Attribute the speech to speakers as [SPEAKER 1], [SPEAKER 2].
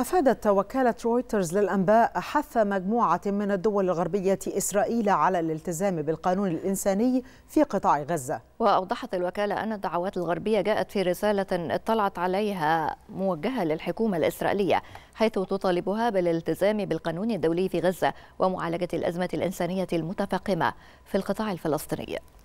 [SPEAKER 1] أفادت وكالة رويترز للأنباء حث مجموعة من الدول الغربية إسرائيل على الالتزام بالقانون الإنساني في قطاع غزة
[SPEAKER 2] وأوضحت الوكالة أن الدعوات الغربية جاءت في رسالة اطلعت عليها موجهة للحكومة الإسرائيلية حيث تطالبها بالالتزام بالقانون الدولي في غزة ومعالجة الأزمة الإنسانية المتفاقمة في القطاع الفلسطيني